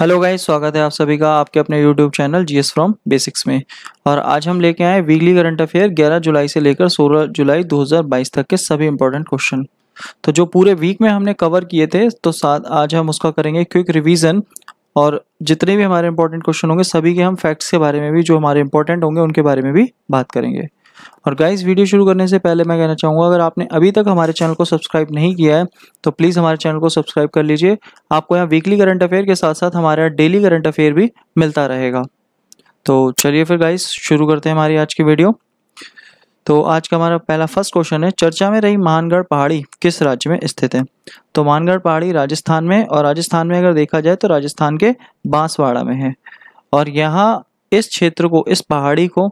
hello guys स्वागत है आप सभी का आपके अपने YouTube channel GS from basics में और आज हम लेके आए वीकली करंट अफेयर 11 जुलाई से लेकर 16 जुलाई 2022 तक के सभी इंपॉर्टेंट क्वेश्चन तो जो पूरे वीक में हमने कवर किए थे तो साथ आज हम उसका करेंगे क्विक रिवीजन और जितने भी हमारे इंपॉर्टेंट क्वेश्चन होंगे सभी के हम फैक्ट्स के बारे में भी जो हमारे इंपॉर्टेंट होंगे उनके बारे में भी बात करेंगे और गाइस वीडियो शुरू करने से पहले मैं कहना चाहूँगा अगर आपने अभी तक हमारे चैनल को सब्सक्राइब नहीं किया है तो प्लीज़ हमारे चैनल को सब्सक्राइब कर लीजिए आपको यहाँ वीकली करंट अफेयर के साथ साथ हमारे डेली करंट अफेयर भी मिलता रहेगा तो चलिए फिर गाइस शुरू करते हैं हमारी आज की वीडियो तो आज का हमारा पहला फर्स्ट क्वेश्चन है चर्चा में रही महानगढ़ पहाड़ी किस राज्य में स्थित है तो महानगढ़ पहाड़ी राजस्थान में और राजस्थान में अगर देखा जाए तो राजस्थान के बांसवाड़ा में है और यहाँ इस क्षेत्र को इस पहाड़ी को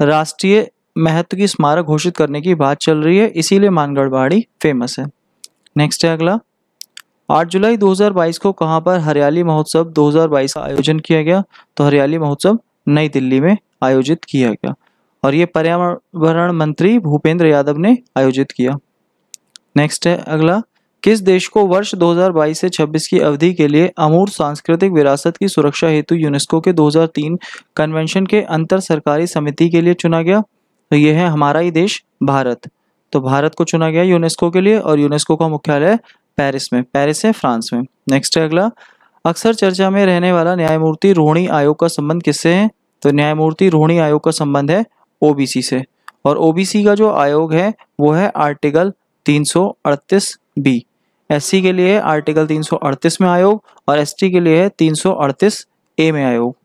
राष्ट्रीय महत्व की स्मारक घोषित करने की बात चल रही है इसीलिए मानगढ़ पहाड़ी फेमस है नेक्स्ट है अगला 8 जुलाई 2022 को कहाँ पर हरियाली महोत्सव 2022 का आयोजन किया गया तो हरियाली महोत्सव नई दिल्ली में आयोजित किया गया और ये पर्यावरण मंत्री भूपेंद्र यादव ने आयोजित किया नेक्स्ट है अगला किस देश को वर्ष 2022 से 26 की अवधि के लिए अमूर्त सांस्कृतिक विरासत की सुरक्षा हेतु यूनेस्को के 2003 कन्वेंशन के अंतर सरकारी समिति के लिए चुना गया तो यह है हमारा ही देश भारत तो भारत को चुना गया यूनेस्को के लिए और यूनेस्को का मुख्यालय पेरिस में पेरिस है फ्रांस में नेक्स्ट है अगला अक्सर चर्चा में रहने वाला न्यायमूर्ति रोहिणी आयोग का संबंध किससे है तो न्यायमूर्ति रोहिणी आयोग का संबंध है ओबीसी से और ओबीसी का जो आयोग है वो है आर्टिकल तीन बी एस के लिए आर्टिकल 338 में आयोग और एस के लिए है 338 ए में आयोग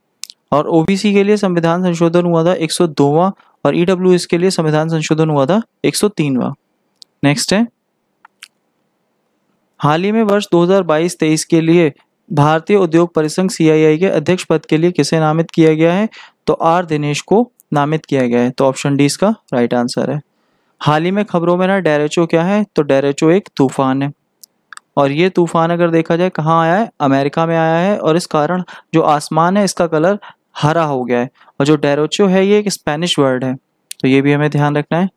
और ओ के लिए संविधान संशोधन हुआ था एक और ईडब्ल्यू e के लिए संविधान संशोधन हुआ था एक नेक्स्ट है हाल ही में वर्ष 2022-23 के लिए भारतीय उद्योग परिसंघ सी के अध्यक्ष पद के लिए किसे नामित किया गया है तो आर दिनेश को नामित किया गया है तो ऑप्शन डी इसका राइट आंसर है हाल ही में खबरों में ना डेरेचो क्या है तो डेरेचो एक तूफान है और ये तूफ़ान अगर देखा जाए कहाँ आया है अमेरिका में आया है और इस कारण जो आसमान है इसका कलर हरा हो गया है और जो डेरोचो है ये एक स्पेनिश वर्ड है तो ये भी हमें ध्यान रखना है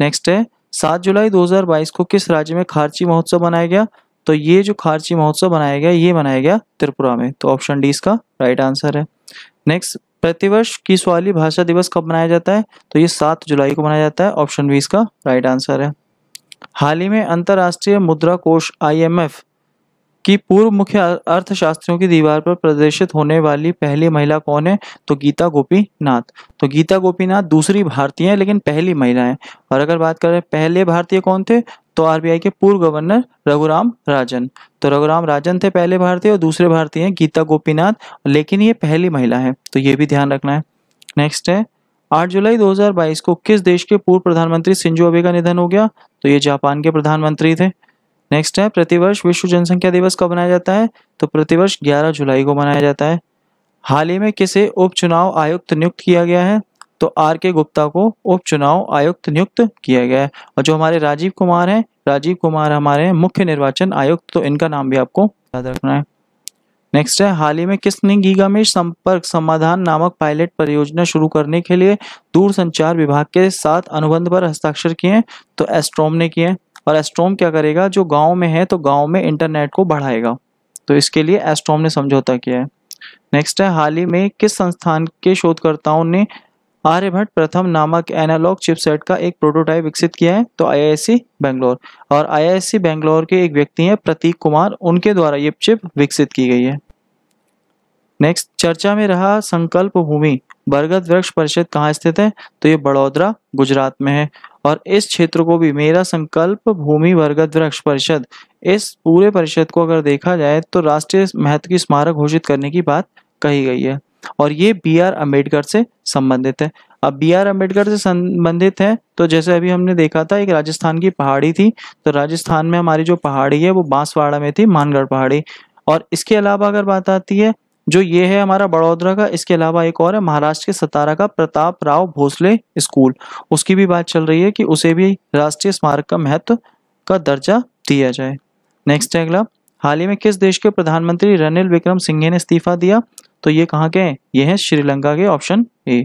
नेक्स्ट है सात जुलाई 2022 को किस राज्य में खारची महोत्सव मनाया गया तो ये जो खारची महोत्सव मनाया गया ये मनाया गया त्रिपुरा में तो ऑप्शन डी इसका राइट आंसर है नेक्स्ट प्रतिवर्ष किस्वाली भाषा दिवस कब मनाया जाता है तो ये सात जुलाई को मनाया जाता है ऑप्शन बी इसका राइट आंसर है हाल ही में अंतर्राष्ट्रीय मुद्रा कोष आईएमएफ की पूर्व मुख्य अर्थशास्त्रियों की दीवार पर प्रदर्शित होने वाली पहली महिला कौन है तो गीता गोपीनाथ तो गीता गोपीनाथ दूसरी भारतीय है लेकिन पहली महिला है और अगर बात करें पहले भारतीय कौन थे तो आरबीआई के पूर्व गवर्नर रघुराम राजन तो रघुराम राजन थे पहले भारतीय और दूसरे भारतीय हैं गीता गोपीनाथ लेकिन ये पहली महिला है तो ये भी ध्यान रखना है नेक्स्ट है 8 जुलाई 2022 को किस देश के पूर्व प्रधानमंत्री सिंजो अबे का निधन हो गया तो ये जापान के प्रधानमंत्री थे नेक्स्ट है प्रतिवर्ष विश्व जनसंख्या दिवस कब मनाया जाता है तो प्रतिवर्ष 11 जुलाई को मनाया जाता है हाल ही में किसे उपचुनाव आयुक्त नियुक्त किया गया है तो आर के गुप्ता को उपचुनाव आयुक्त नियुक्त किया गया है और जो हमारे राजीव कुमार हैं राजीव कुमार हमारे मुख्य निर्वाचन आयुक्त तो इनका नाम भी आपको याद रखना है नेक्स्ट है हाल ही में किसने गीगा में संपर्क समाधान नामक पायलट परियोजना शुरू करने के लिए संचार विभाग के साथ अनुबंध पर हस्ताक्षर किए तो एस्ट्रोम ने किए और एस्ट्रोम क्या करेगा जो गाँव में है तो गाँव में इंटरनेट को बढ़ाएगा तो इसके लिए एस्ट्रोम ने समझौता किया है नेक्स्ट है हाल ही में किस संस्थान के शोधकर्ताओं ने आर्यभट्ट प्रथम नामक एनालॉग चिपसेट का एक प्रोटोटाइप विकसित किया है तो आईआईएससी बेंगलोर और आईआईएससी बेंगलोर के एक व्यक्ति हैं प्रतीक कुमार उनके द्वारा ये चिप विकसित की गई है नेक्स्ट चर्चा में रहा संकल्प भूमि बरगद वृक्ष परिषद कहाँ स्थित है तो ये बड़ौदरा गुजरात में है और इस क्षेत्र को भी मेरा संकल्प भूमि बरगद वृक्ष परिषद इस पूरे परिषद को अगर देखा जाए तो राष्ट्रीय महत्व की स्मारक घोषित करने की बात कही गई है और ये बी आर अम्बेडकर से संबंधित है अब बी आर अम्बेडकर से संबंधित है तो जैसे अभी हमने देखा था एक राजस्थान की पहाड़ी थी तो राजस्थान में हमारी जो पहाड़ी है वो बांसवाड़ा में थी मानगढ़ पहाड़ी और इसके अलावा अगर बात आती है जो ये है हमारा बड़ौदरा का इसके अलावा एक और है महाराष्ट्र के सतारा का प्रताप राव भोसले स्कूल उसकी भी बात चल रही है कि उसे भी राष्ट्रीय स्मारक का महत्व का दर्जा दिया जाए नेक्स्ट है अगला हाल ही में किस देश के प्रधानमंत्री रनिल विक्रम सिंघे ने इस्तीफा दिया तो ये कहाँ के हैं ये हैं श्रीलंका के ऑप्शन ए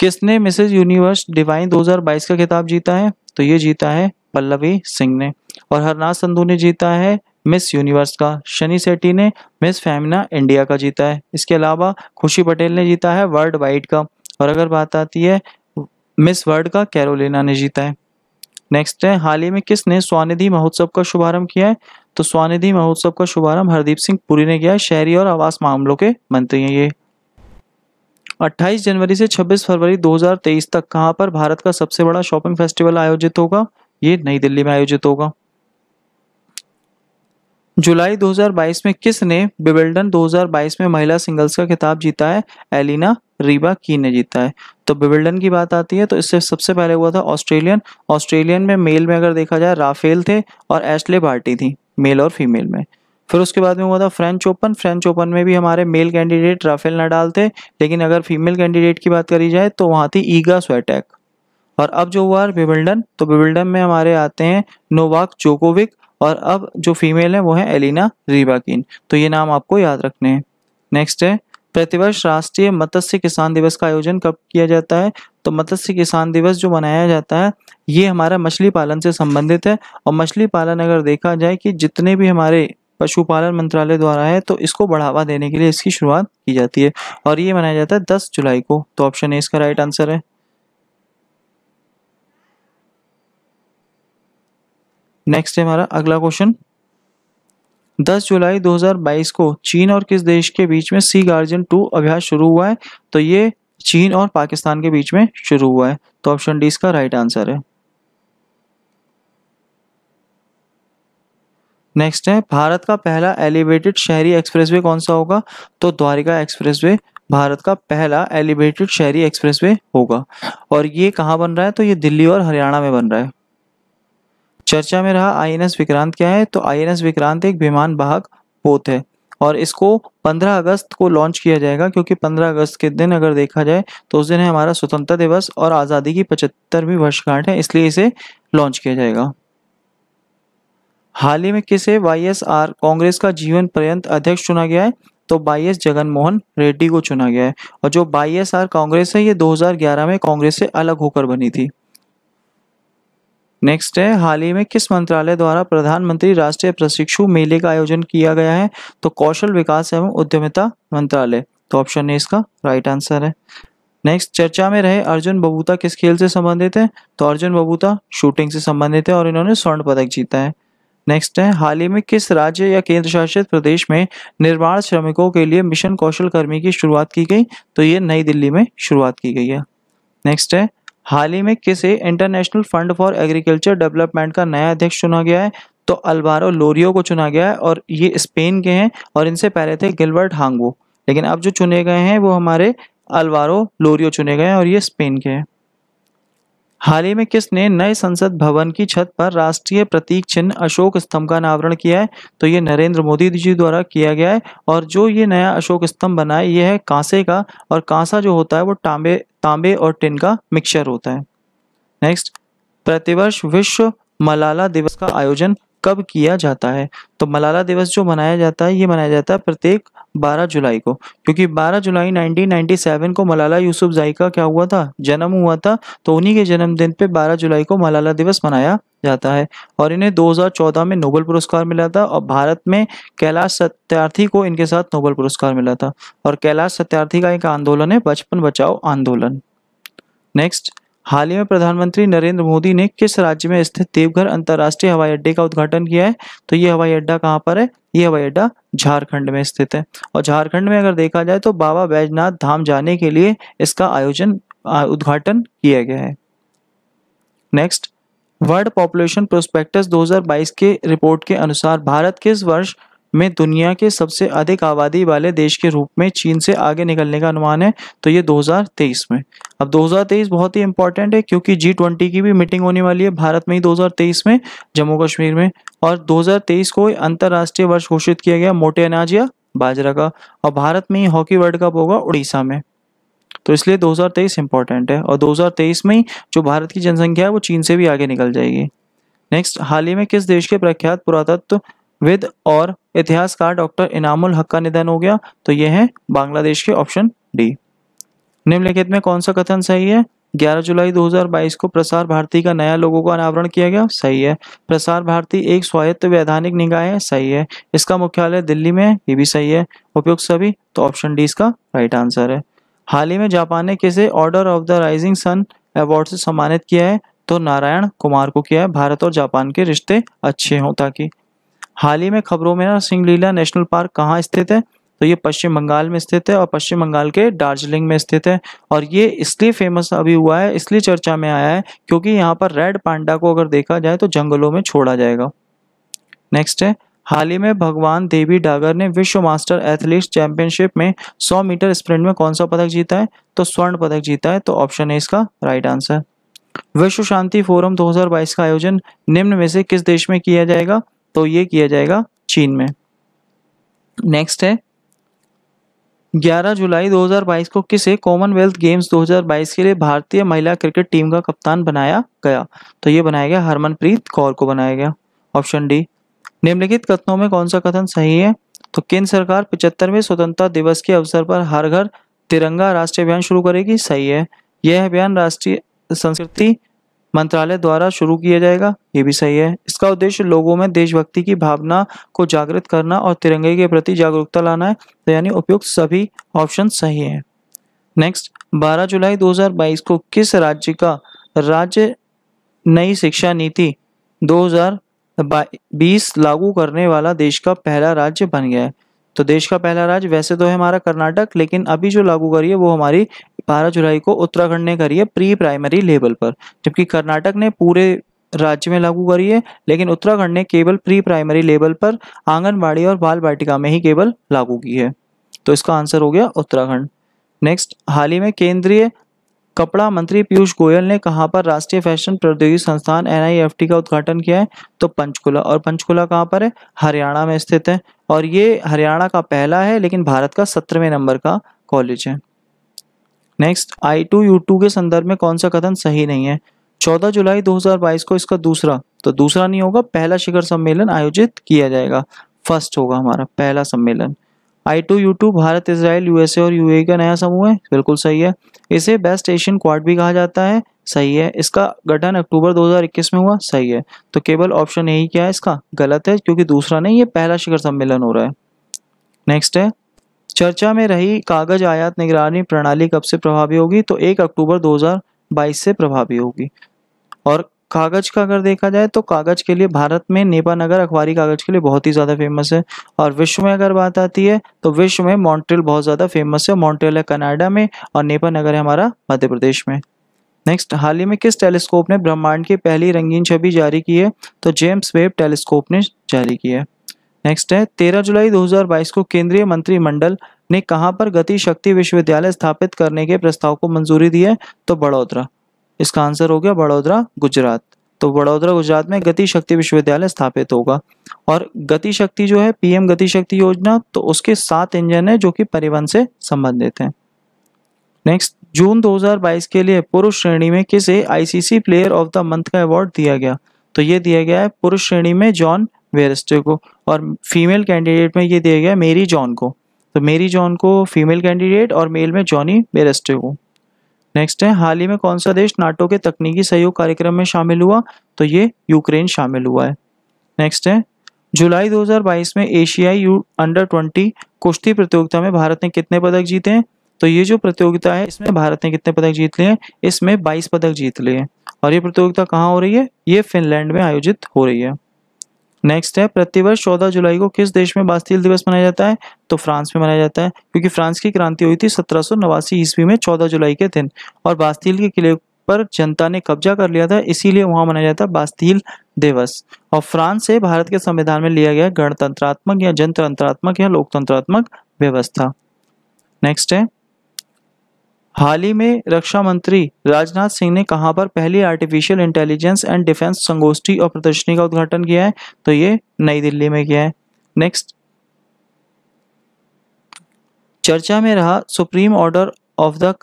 किसने मिसेज यूनिवर्स डिवाइन 2022 का खिताब जीता है तो ये जीता है पल्लवी सिंह ने और हरनाथ संधू ने जीता है मिस यूनिवर्स का शनि सेट्टी ने मिस फैमिना इंडिया का जीता है इसके अलावा खुशी पटेल ने जीता है वर्ल्ड वाइड का और अगर बात आती है मिस वर्ल्ड का कैरोलिना ने जीता है नेक्स्ट है हाल ही में किसने स्वानिधि महोत्सव का शुभारंभ किया है तो स्वानिधि महोत्सव का शुभारंभ हरदीप सिंह पुरी ने किया शहरी और आवास मामलों के मंत्री हैं ये 28 जनवरी से 26 फरवरी 2023 तक कहां पर भारत का सबसे बड़ा शॉपिंग फेस्टिवल आयोजित होगा ये नई दिल्ली में आयोजित होगा जुलाई 2022 में किसने बिबल्डन 2022 में महिला सिंगल्स का खिताब जीता है एलिना रीबा की ने जीता है तो बिबल्डन की बात आती है तो इससे सबसे पहले हुआ था ऑस्ट्रेलियन ऑस्ट्रेलियन में मेल में अगर देखा जाए राफेल थे और एस्टले पार्टी थी मेल और फीमेल में फिर उसके बाद में हुआ था फ्रेंच ओपन फ्रेंच ओपन में भी हमारे मेल कैंडिडेट राफेल नडाल थे लेकिन अगर फीमेल कैंडिडेट की बात करी जाए तो वहाँ थी ईगा स्वेटैक और अब जो हुआ है विविल्डन तो विविल्डन में हमारे आते हैं नोवाक जोकोविक और अब जो फीमेल है वो है एलिना रिबाकिन तो ये नाम आपको याद रखने हैं नेक्स्ट है प्रतिवर्ष राष्ट्रीय मत्स्य किसान दिवस का आयोजन कब किया जाता है तो मत्स्य किसान दिवस जो मनाया जाता है ये हमारा मछली पालन से संबंधित है और मछली पालन अगर देखा जाए कि जितने भी हमारे पशुपालन मंत्रालय द्वारा है तो इसको बढ़ावा देने के लिए इसकी शुरुआत की जाती है और ये मनाया जाता है दस जुलाई को तो ऑप्शन ए इसका राइट आंसर है नेक्स्ट है हमारा अगला क्वेश्चन 10 जुलाई 2022 को चीन और किस देश के बीच में सी गार्जियन टू अभ्यास शुरू हुआ है तो ये चीन और पाकिस्तान के बीच में शुरू हुआ है तो ऑप्शन डी इसका राइट आंसर है नेक्स्ट है भारत का पहला एलिवेटेड शहरी एक्सप्रेसवे कौन सा होगा तो द्वारिका एक्सप्रेसवे भारत का पहला एलिवेटेड शहरी एक्सप्रेसवे होगा और ये कहाँ बन रहा है तो ये दिल्ली और हरियाणा में बन रहा है चर्चा में रहा आईएनएस विक्रांत क्या है तो आईएनएस विक्रांत एक विमान वाहक पोत है और इसको 15 अगस्त को लॉन्च किया जाएगा क्योंकि 15 अगस्त के दिन अगर देखा जाए तो उस दिन है हमारा स्वतंत्रता दिवस और आज़ादी की पचहत्तरवीं वर्षगांठ है इसलिए इसे लॉन्च किया जाएगा हाल ही में किसे वाई कांग्रेस का जीवन पर्यंत अध्यक्ष चुना गया है तो बाई एस जगनमोहन रेड्डी को चुना गया है और जो बाई कांग्रेस है ये 2011 में कांग्रेस से अलग होकर बनी थी नेक्स्ट है हाल ही में किस मंत्रालय द्वारा प्रधानमंत्री राष्ट्रीय प्रशिक्षु मेले का आयोजन किया गया है तो कौशल विकास एवं उद्यमिता मंत्रालय तो ऑप्शन ए इसका राइट आंसर है नेक्स्ट चर्चा में रहे अर्जुन बबूता किस खेल से संबंधित है तो अर्जुन बबूता शूटिंग से संबंधित है और इन्होंने स्वर्ण पदक जीता है नेक्स्ट है हाल ही में किस राज्य या केंद्र शासित प्रदेश में निर्माण श्रमिकों के लिए मिशन कौशल कर्मी की शुरुआत की गई तो ये नई दिल्ली में शुरुआत की गई है नेक्स्ट है हाल ही में किसे International Fund for Agriculture Development का नया अध्यक्ष चुना गया है तो अलवारो लोरियो को चुना गया है और ये स्पेन के हैं और इनसे पहले थे गिलबर्ट हांगो लेकिन अब जो चुने गए हैं वो हमारे अलवारो लोरियो चुने गए हैं और ये स्पेन के हैं हाल ही में किसने नए संसद भवन की छत पर राष्ट्रीय प्रतीक चिन्ह अशोक स्तंभ का अनावरण किया है तो ये नरेंद्र मोदी जी द्वारा किया गया है और जो ये नया अशोक स्तंभ बना है ये है कांसे का और कांसा जो होता है वो तांबे तांबे और टिन का मिक्सचर होता है नेक्स्ट प्रतिवर्ष विश्व मलाला दिवस का आयोजन कब किया जाता है तो मलाला दिवस जो मनाया जाता है ये मनाया जाता है प्रत्येक 12 जुलाई को क्योंकि 12 जुलाई 1997 को मलाला जई का क्या हुआ था जन्म हुआ था तो उन्हीं के जन्मदिन पे 12 जुलाई को मलाला दिवस मनाया जाता है और इन्हें 2014 में नोबेल पुरस्कार मिला था और भारत में कैलाश सत्यार्थी को इनके साथ नोबेल पुरस्कार मिला था और कैलाश सत्यार्थी का एक आंदोलन है बचपन बचाओ आंदोलन नेक्स्ट हाल ही में प्रधानमंत्री नरेंद्र मोदी ने किस राज्य में स्थित देवघर अंतर्राष्ट्रीय हवाई अड्डे का उद्घाटन किया है तो ये हवाई अड्डा कहाँ पर है ये हवाई अड्डा झारखंड में स्थित है और झारखंड में अगर देखा जाए तो बाबा बैजनाथ धाम जाने के लिए इसका आयोजन उद्घाटन किया गया है नेक्स्ट वर्ल्ड पॉपुलेशन प्रोस्पेक्टस 2022 के रिपोर्ट के अनुसार भारत किस वर्ष में दुनिया के सबसे अधिक आबादी वाले देश के रूप में चीन से आगे निकलने का अनुमान है तो ये 2023 में अब 2023 बहुत ही इंपॉर्टेंट है क्योंकि जी की भी मीटिंग होने वाली है भारत में ही 2023 में जम्मू कश्मीर में और 2023 को अंतर्राष्ट्रीय वर्ष घोषित किया गया मोटे अनाज या बाजरा का और भारत में ही हॉकी वर्ल्ड कप होगा उड़ीसा में तो इसलिए 2023 इंपॉर्टेंट है और 2023 में ही जो भारत की जनसंख्या है वो चीन से भी आगे निकल जाएगी नेक्स्ट हाल ही में किस देश के प्रख्यात पुरातत्व तो विद और इतिहासकार डॉक्टर इनामुल हक का निधन हो गया तो ये है बांग्लादेश के ऑप्शन डी निम्नलिखित में कौन सा कथन सही है 11 जुलाई 2022 को प्रसार भारती का नया लोगों का अनावरण किया गया सही है प्रसार भारती एक स्वायत्त वैधानिक निकाय है सही है इसका मुख्यालय दिल्ली में है ये भी सही है उपयुक्त सभी तो ऑप्शन डी इसका राइट आंसर है हाल ही में जापान ने किसे Order of the Rising Sun award से सम्मानित किया है तो नारायण कुमार को किया है भारत और जापान के रिश्ते अच्छे हों ताकि हाल ही में खबरों में ना सिंगलीला नेशनल पार्क कहाँ स्थित है तो ये पश्चिम बंगाल में स्थित है और पश्चिम बंगाल के दार्जिलिंग में स्थित है और ये इसलिए फेमस अभी हुआ है इसलिए चर्चा में आया है क्योंकि यहाँ पर रेड पांडा को अगर देखा जाए तो जंगलों में छोड़ा जाएगा नेक्स्ट है हाल ही में भगवान देवी डागर ने विश्व मास्टर एथलीट चैंपियनशिप में 100 मीटर स्प्रिंट में कौन सा पदक जीता है तो स्वर्ण पदक जीता है तो ऑप्शन है इसका राइट आंसर विश्व शांति फोरम 2022 का आयोजन निम्न में से किस देश में किया जाएगा तो ये किया जाएगा चीन में नेक्स्ट है 11 जुलाई 2022 को किसे कॉमनवेल्थ गेम्स 2022 के लिए भारतीय महिला क्रिकेट टीम का कप्तान बनाया गया तो ये बनाया गया हरमनप्रीत कौर को बनाया गया ऑप्शन डी निम्नलिखित कथनों में कौन सा कथन सही है तो केंद्र सरकार पिचहत्तरवें स्वतंत्रता दिवस के अवसर पर हर घर तिरंगा राष्ट्रीय अभियान शुरू करेगी सही है यह अभियान राष्ट्रीय संस्कृति मंत्रालय द्वारा शुरू किया जाएगा ये भी सही है इसका उद्देश्य लोगों में देशभक्ति की भावना को जागृत करना और तिरंगे के प्रति जागरूकता लाना है तो यानी उपयुक्त सभी ऑप्शन सही हैं नेक्स्ट 12 जुलाई 2022 को किस राज्य का राज्य नई शिक्षा नीति 2020 लागू करने वाला देश का पहला राज्य बन गया है तो देश का पहला राज्य वैसे तो है हमारा कर्नाटक लेकिन अभी जो लागू करी है वो हमारी 12 जुलाई को उत्तराखंड ने करी है प्री प्राइमरी लेवल पर जबकि कर्नाटक ने पूरे राज्य में लागू करी है लेकिन उत्तराखंड ने केवल प्री प्राइमरी लेवल पर आंगनबाड़ी और बाल वाटिका में ही केवल लागू की है तो इसका आंसर हो गया उत्तराखंड नेक्स्ट हाल ही में केंद्रीय कपड़ा मंत्री पीयूष गोयल ने कहाँ पर राष्ट्रीय फैशन प्रौद्योगिकी संस्थान एन का उद्घाटन किया है तो पंचकुला और पंचकुला कहाँ पर है हरियाणा में स्थित है और ये हरियाणा का पहला है लेकिन भारत का सत्रहवें नंबर का कॉलेज है next I two U two के संदर्भ में कौन सा कथन सही नहीं है 14 जुलाई 2022 को इसका दूसरा तो दूसरा नहीं होगा पहला शिखर सम्मेलन आयोजित किया जाएगा फर्स्ट होगा हमारा पहला सम्मेलन I two U two Bharat Israel USA और यूए e का नया समूह है बिल्कुल सही है इसे बेस्ट एशियन क्वाड भी कहा जाता है सही है इसका गठन अक्टूबर 2021 में हुआ सही है तो केवल ऑप्शन यही क्या है इसका गलत है क्योंकि दूसरा नहीं ये पहला शिखर सम्मेलन हो रहा है नेक्स्ट है चर्चा में रही कागज आयात निगरानी प्रणाली कब से प्रभावी होगी तो 1 अक्टूबर 2022 से प्रभावी होगी और कागज का अगर देखा जाए तो कागज के लिए भारत में नेपानगर अखबारी कागज के लिए बहुत ही ज़्यादा फेमस है और विश्व में अगर बात आती है तो विश्व में मॉन्ट्रियल बहुत ज़्यादा फेमस है मॉन्ट्रियल है कनाडा में और नेपानगर है हमारा मध्य प्रदेश में नेक्स्ट हाल ही में किस टेलीस्कोप ने ब्रह्मांड की पहली रंगीन छवि जारी की है तो जेम्स वेब टेलीस्कोप ने जारी की है नेक्स्ट है 13 जुलाई 2022 को केंद्रीय मंत्रिमंडल ने कहां पर गति शक्ति विश्वविद्यालय स्थापित करने के प्रस्ताव को मंजूरी दी है तो बड़ोदरा इसका आंसर हो गया बड़ोदरा गुजरात तो बड़ौदरा गुजरात में गति शक्ति विश्वविद्यालय स्थापित होगा और गति शक्ति जो है पीएम गति शक्ति योजना तो उसके सात इंजन है जो कि परिवहन से संबंधित है नेक्स्ट जून 2022 के लिए पुरुष श्रेणी में किसे ICC player of the month का अवार्ड दिया गया तो ये दिया गया है पुरुष श्रेणी में जॉन वेरस्टे को और फीमेल कैंडिडेट में ये दिया गया मेरी जॉन को तो मेरी जॉन को फीमेल कैंडिडेट और मेल में जॉनी बेरेस्टे को नेक्स्ट है हाल ही में कौन सा देश नाटो के तकनीकी सहयोग कार्यक्रम में शामिल हुआ तो ये यूक्रेन शामिल हुआ है नेक्स्ट है जुलाई 2022 में एशियाई यू अंडर 20 कुश्ती प्रतियोगिता में भारत ने कितने पदक जीते हैं तो ये जो प्रतियोगिता है इसमें भारत ने कितने पदक जीत लिए हैं इसमें 22 पदक जीत लिए हैं और ये प्रतियोगिता कहाँ हो रही है ये फिनलैंड में आयोजित हो रही है नेक्स्ट है प्रतिवर्ष 14 जुलाई को किस देश में बास्तील दिवस मनाया जाता है तो फ्रांस में मनाया जाता है क्योंकि फ्रांस की क्रांति हुई थी सत्रह ईस्वी में 14 जुलाई के दिन और बास्तील के किले पर जनता ने कब्जा कर लिया था इसीलिए वहां मनाया जाता है बास्तील दिवस और फ्रांस से भारत के संविधान में लिया गया गणतंत्रात्मक या जनतंत्रात्मक या लोकतंत्रात्मक व्यवस्था नेक्स्ट है हाल ही में रक्षा मंत्री राजनाथ सिंह ने कहां पर पहली आर्टिफिशियल इंटेलिजेंस एंड डिफेंस संगोष्ठी और प्रदर्शनी का उद्घाटन किया है तो ये नई दिल्ली में किया है नेक्स्ट चर्चा में रहा Supreme Order of the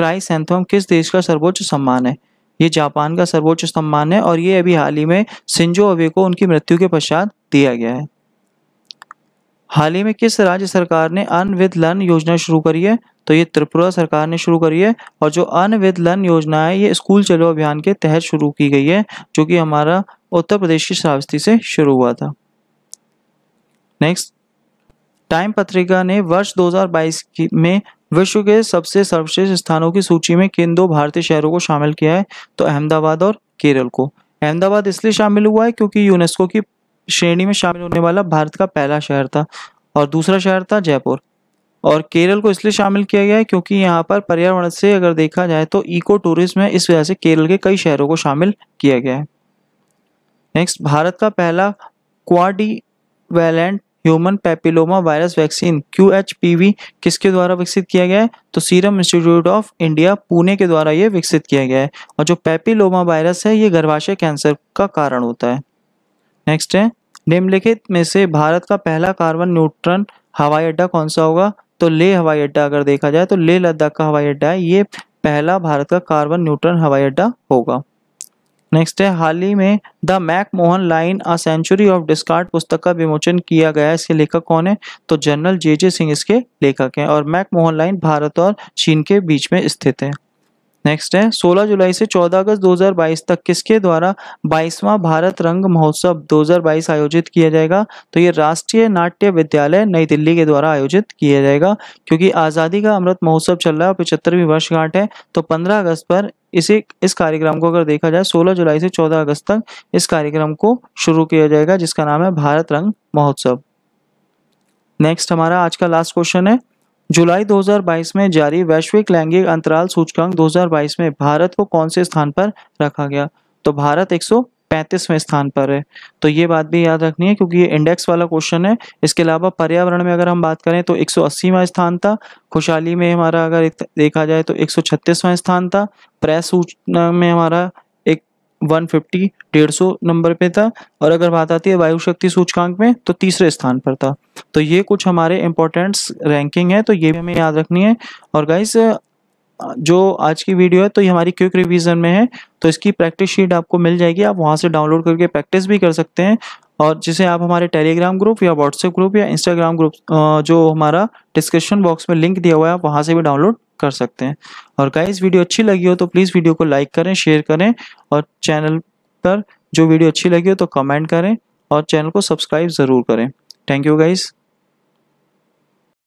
Anthem किस देश का सर्वोच्च सम्मान है ये जापान का सर्वोच्च सम्मान है और ये अभी हाल ही में सिंजो अवे को उनकी मृत्यु के पश्चात दिया गया है हाल ही में किस राज्य सरकार ने अन विद लन योजना शुरू करी है तो ये त्रिपुरा सरकार ने शुरू करी है और जो अन विद लर्न योजना है ये स्कूल चलो अभियान के तहत शुरू की गई है जो कि हमारा उत्तर प्रदेश की श्रावस्ती से शुरू हुआ था नेक्स्ट टाइम पत्रिका ने वर्ष 2022 में विश्व के सबसे सर्वश्रेष्ठ स्थानों की सूची में किन दो भारतीय शहरों को शामिल किया है तो अहमदाबाद और केरल को अहमदाबाद इसलिए शामिल हुआ है क्योंकि यूनेस्को की श्रेणी में शामिल होने वाला भारत का पहला शहर था और दूसरा शहर था जयपुर और केरल को इसलिए शामिल किया गया है क्योंकि यहाँ पर पर्यावरण से अगर देखा जाए तो इको टूरिज्म है इस वजह से केरल के कई शहरों को शामिल किया गया है नेक्स्ट भारत का पहला quadrivalent human papilloma virus vaccine क्यू किसके द्वारा विकसित किया गया है तो Serum Institute of India Pune के द्वारा ये विकसित किया गया है और जो पेपिलोमा वायरस है ये गर्भाशय कैंसर का कारण होता है नेक्स्ट है निम्नलिखित में से भारत का पहला कार्बन न्यूट्रन हवाई अड्डा कौन सा होगा तो ले हवाई अड्डा अगर देखा जाए तो ले लद्दाख का हवाई अड्डा है ये पहला भारत का कार्बन न्यूट्रन हवाई अड्डा होगा नेक्स्ट है हाल ही में the McMahon line a century of discord पुस्तक का विमोचन किया गया है इसके लेखक कौन है तो जनरल जे जे सिंह इसके लेखक हैं और मैक मोहन लाइन भारत और चीन के बीच में स्थित है नेक्स्ट है 16 जुलाई से 14 अगस्त 2022 तक किसके द्वारा 22वां भारत रंग महोत्सव 2022 आयोजित किया जाएगा तो ये राष्ट्रीय नाट्य विद्यालय नई दिल्ली के द्वारा आयोजित किया जाएगा क्योंकि आज़ादी का अमृत महोत्सव चल रहा है पिछहत्तरवीं वर्षगांठ है तो 15 अगस्त पर इसे इस कार्यक्रम को अगर देखा जाए 16 जुलाई से चौदह अगस्त तक इस कार्यक्रम को शुरू किया जाएगा जिसका नाम है भारत रंग महोत्सव नेक्स्ट हमारा आज का लास्ट क्वेश्चन है जुलाई 2022 में जारी वैश्विक लैंगिक अंतराल सूचकांक 2022 में भारत को कौन से स्थान पर रखा गया तो भारत 135वें स्थान पर है तो ये बात भी याद रखनी है क्योंकि ये इंडेक्स वाला क्वेश्चन है इसके अलावा पर्यावरण में अगर हम बात करें तो 180वां स्थान था खुशहाली में हमारा अगर देखा जाए तो 136वां स्थान था प्रेस सूचना में हमारा 150 सौ नंबर पे था और अगर बात आती है वायु शक्ति सूचकांक में तो तीसरे स्थान पर था तो ये कुछ हमारे इंपॉर्टेंट्स रैंकिंग है तो ये भी हमें याद रखनी है और गाइस जो आज की वीडियो है तो ये हमारी क्विक रिवीजन में है तो इसकी प्रैक्टिस शीट आपको मिल जाएगी आप वहाँ से डाउनलोड करके प्रैक्टिस भी कर सकते हैं और जिसे आप हमारे टेलीग्राम ग्रुप या व्हाट्सएप ग्रुप या इंस्टाग्राम ग्रुप जो हमारा डिस्क्रिप्शन बॉक्स में लिंक दिया हुआ है आप वहाँ से भी डाउनलोड कर सकते हैं और गाइज़ वीडियो अच्छी लगी हो तो प्लीज़ वीडियो को लाइक करें शेयर करें और चैनल पर जो वीडियो अच्छी लगी हो तो कमेंट करें और चैनल को सब्सक्राइब ज़रूर करें थैंक यू गाइज़